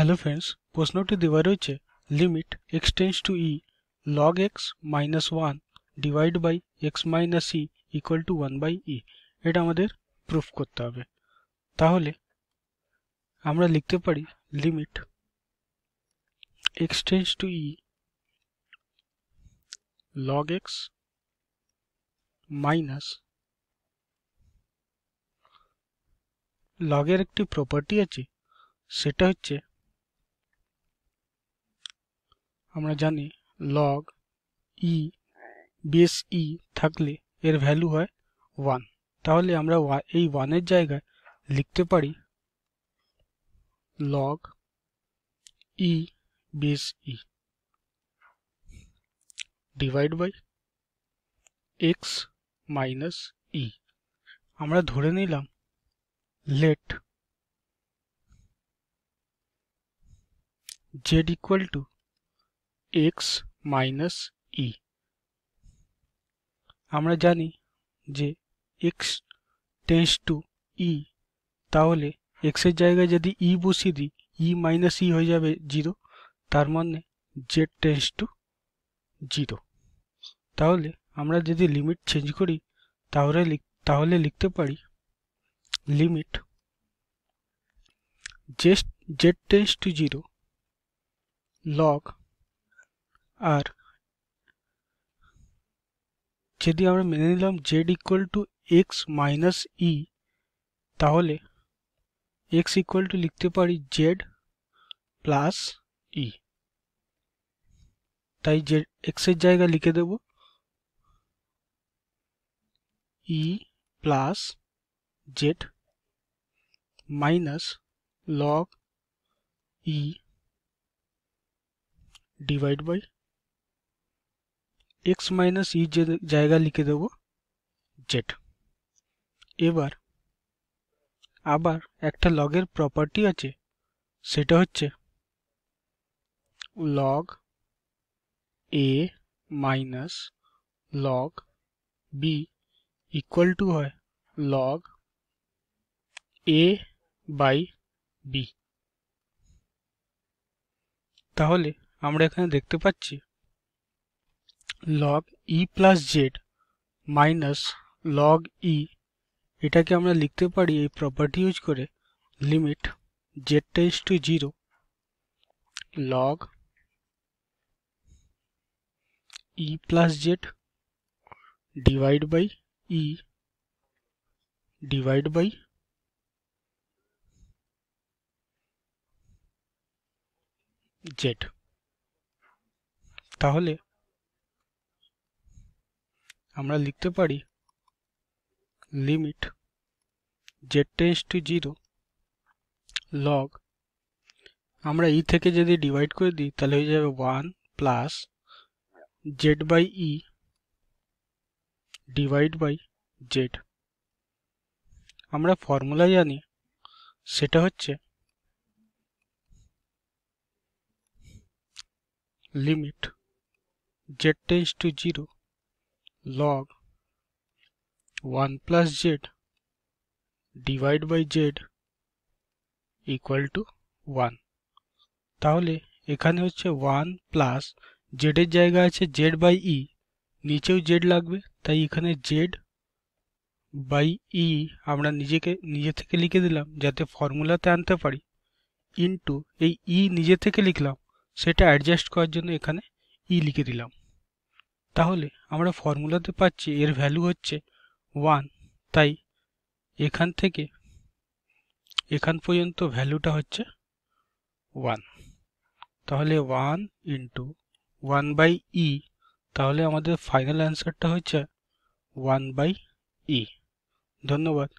Hello friends, Posnote Divaroche limit x tends to e log x minus 1 divided by x minus e equal to 1 by e এটা আমাদের proof করতে হবে তাহলে আমরা লিখতে পারি limit x tends to e log x minus লগের একটি প্রপার্টি আছে সেটা হচ্ছে আমরা জানি log e 20e তাহলে এর ভ্যালু হয় 1 তাহলে আমরা এই 1 এর জায়গায় লিখতে পারি log e 20e / x - e আমরা ধরে নিলাম let z = x minus e আমরা জানি যে এক্স টেন্স টু ই তাহলে এক্সের জায়গায় যদি ই e বসিয়ে দিই ই মাইনাস ই হয়ে যাবে জিরো তার মানে জেড টেন্স টু জিরো তাহলে আমরা যদি লিমিট চেঞ্জ করি তাহলে তাহলে লিখতে পারি limit z tends to zero log আর যদি আমরা মেনে নিলাম z equal to x minus e তাহলে এক্স ইকুয়াল টু লিখতে পারি জেড প্লাস ই তাই জেড এক্সের জায়গায় লিখে দেব e plus z minus log e divided by x minus e যে জায়গা লিখে দেব জেড এবার আবার একটা লগের প্রপার্টি আছে সেটা হচ্ছে log a minus log b equal to হয় লগ এ বাই বি তাহলে আমরা এখানে দেখতে পাচ্ছি log e + z - log e এটাকে আমরা লিখতে পারি এই প্রপার্টি ইউজ করে limit z tends to 0 log e + z / e / z তাহলে আমরা লিখতে পারি limit z tends to 0 log আমরা e থেকে যদি ডিভাইড করে দিই তাহলে হয়ে যাবে 1 plus z by e divide by z আমরা ফর্মুলা জানি সেটা হচ্ছে limit z tends to 0 log 1 plus z divide by z equal to 1 তাহলে এখানে হচ্ছে 1 প্লাস z এর জায়গা আছে z বাই ই e, নিচেও z লাগবে তাই এখানে z বাই ই e আমরা নিজেকে নিজে থেকে লিখে দিলাম যাতে ফর্মুলাতে আনতে পারি ইন্টু এই ই e নিজে থেকে লিখলাম সেটা অ্যাডজাস্ট করার জন্য এখানে ই লিখে দিলাম তাহলে আমরা ফর্মুলাতে পাচ্ছি এর ভ্যালু হচ্ছে ওয়ান তাই এখান থেকে এখান পর্যন্ত ভ্যালুটা হচ্ছে ওয়ান তাহলে one into one by e তাহলে আমাদের ফাইনাল অ্যান্সারটা হচ্ছে ওয়ান বাই ই ধন্যবাদ